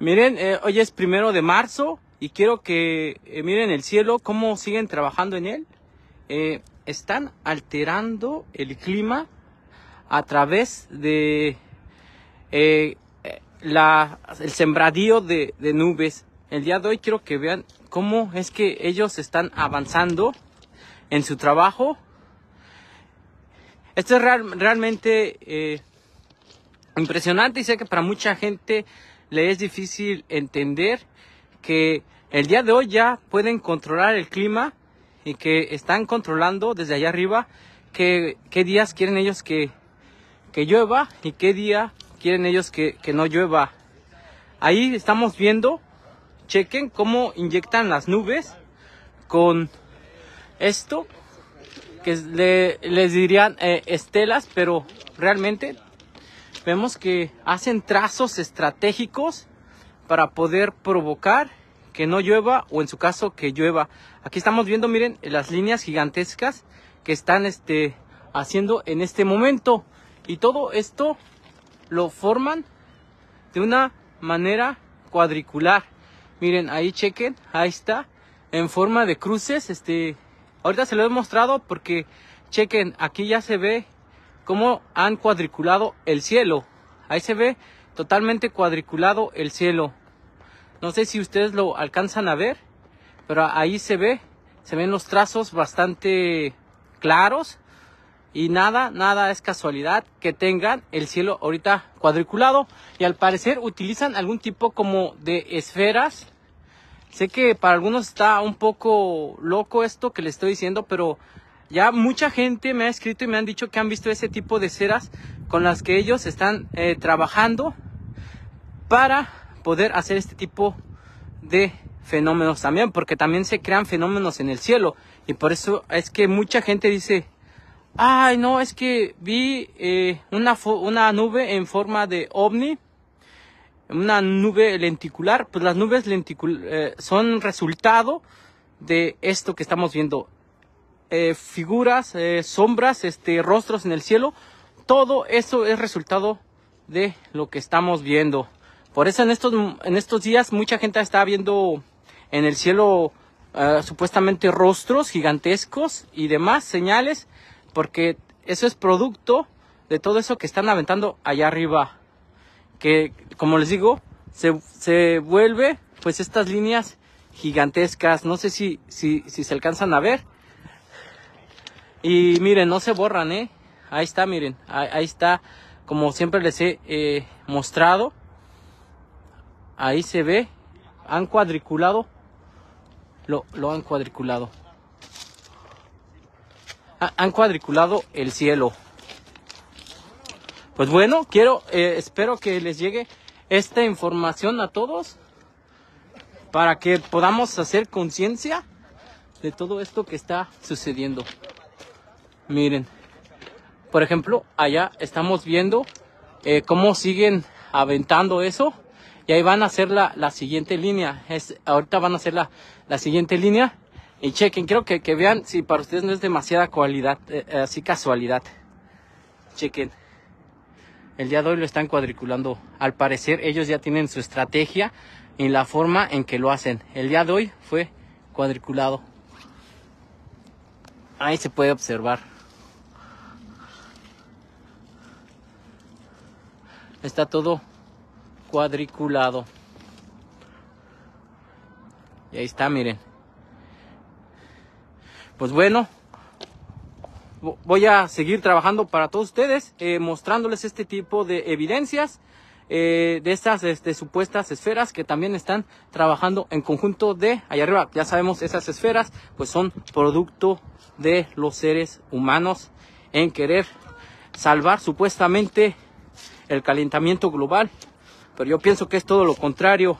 Miren, eh, hoy es primero de marzo y quiero que eh, miren el cielo, cómo siguen trabajando en él. Eh, están alterando el clima a través de el sembradío de, nubes. El día de hoy quiero que vean cómo es que ellos están avanzando en su trabajo. Esto es realmente impresionante y sé que para mucha gente le es difícil entender que el día de hoy ya pueden controlar el clima y que están controlando desde allá arriba qué, días quieren ellos que, llueva y qué día quieren ellos que, no llueva. Ahí estamos viendo, chequen cómo inyectan las nubes con esto que les dirían eh, estelas, pero realmente vemos que hacen trazos estratégicos para poder provocar que no llueva o en su caso que llueva. Aquí estamos viendo, miren, las líneas gigantescas que están este, haciendo en este momento. Y todo esto lo forman de una manera cuadricular. Miren, ahí chequen, ahí está, en forma de cruces. Este, ahorita se lo he mostrado porque chequen, aquí ya se ve cómo han cuadriculado el cielo. Ahí se ve totalmente cuadriculado el cielo. No sé si ustedes lo alcanzan a ver, pero ahí se ve, se ven los trazos bastante claros y nada, nada es casualidad que tengan el cielo ahorita cuadriculado y al parecer utilizan algún tipo como de esferas. Sé que para algunos está un poco loco esto que les estoy diciendo, pero ya mucha gente me ha escrito y me han dicho que han visto ese tipo de ceras con las que ellos están eh, trabajando para poder hacer este tipo de fenómenos también, porque también se crean fenómenos en el cielo. Y por eso es que mucha gente dice, ay no, es que vi eh, una, una nube en forma de ovni, una nube lenticular, pues las nubes lenticulares eh, son resultado de esto que estamos viendo. Eh, figuras, eh, sombras, este, rostros en el cielo. Todo eso es resultado de lo que estamos viendo. Por eso en estos, en estos días mucha gente está viendo en el cielo eh, supuestamente rostros gigantescos y demás señales, porque eso es producto de todo eso que están aventando allá arriba. Que, como les digo, se, se vuelve pues estas líneas gigantescas. No sé si, si se alcanzan a ver. Y miren, no se borran, ¿eh? Ahí está, miren. Ahí, está, como siempre les he eh, mostrado. Ahí se ve. Han cuadriculado. Lo, han cuadriculado. han cuadriculado el cielo. Pues bueno, quiero, eh, espero que les llegue esta información a todos para que podamos hacer conciencia de todo esto que está sucediendo. Miren, por ejemplo, allá estamos viendo eh, cómo siguen aventando eso. Y ahí van a hacer la, siguiente línea. ahorita van a hacer la, siguiente línea. Y chequen, quiero que, vean si para ustedes no es demasiada cualidad, eh, eh, así casualidad. Chequen. El día de hoy lo están cuadriculando. Al parecer ellos ya tienen su estrategia y la forma en que lo hacen. El día de hoy fue cuadriculado. Ahí se puede observar. Está todo cuadriculado. Y ahí está, miren. Pues bueno, voy a seguir trabajando para todos ustedes, eh, mostrándoles este tipo de evidencias. Eh, de estas este, supuestas esferas que también están trabajando en conjunto de allá arriba. Ya sabemos, esas esferas pues son producto de los seres humanos en querer salvar supuestamente el calentamiento global, pero yo pienso que es todo lo contrario,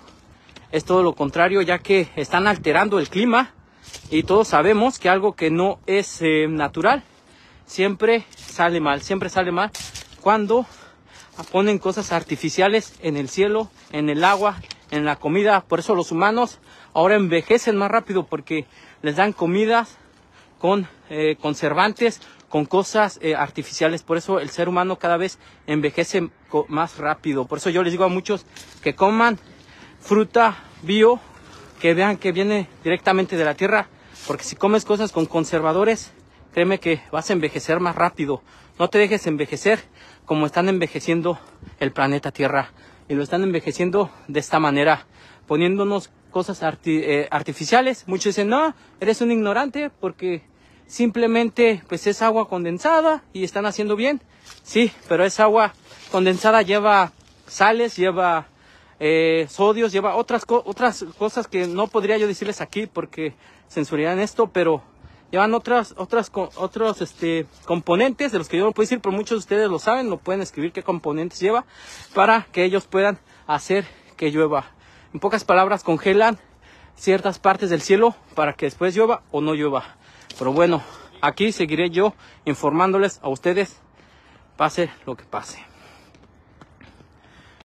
es todo lo contrario ya que están alterando el clima y todos sabemos que algo que no es eh, natural siempre sale mal, siempre sale mal cuando ponen cosas artificiales en el cielo, en el agua, en la comida, por eso los humanos ahora envejecen más rápido porque les dan comidas con eh, conservantes, con cosas eh, artificiales. Por eso el ser humano cada vez envejece más rápido. Por eso yo les digo a muchos que coman fruta bio, que vean que viene directamente de la tierra, porque si comes cosas con conservadores, créeme que vas a envejecer más rápido. No te dejes envejecer como están envejeciendo el planeta Tierra. Y lo están envejeciendo de esta manera, poniéndonos cosas eh, artificiales. Muchos dicen, no, eres un ignorante porque simplemente pues es agua condensada y están haciendo bien. Sí, pero esa agua condensada lleva sales, lleva eh, sodios, lleva otras, otras cosas que no podría yo decirles aquí porque censurarían esto, pero llevan otras, otras, otros este, componentes de los que yo no puedo decir, pero muchos de ustedes lo saben, lo pueden escribir qué componentes lleva para que ellos puedan hacer que llueva. En pocas palabras, congelan ciertas partes del cielo para que después llueva o no llueva. Pero bueno, aquí seguiré yo informándoles a ustedes, pase lo que pase.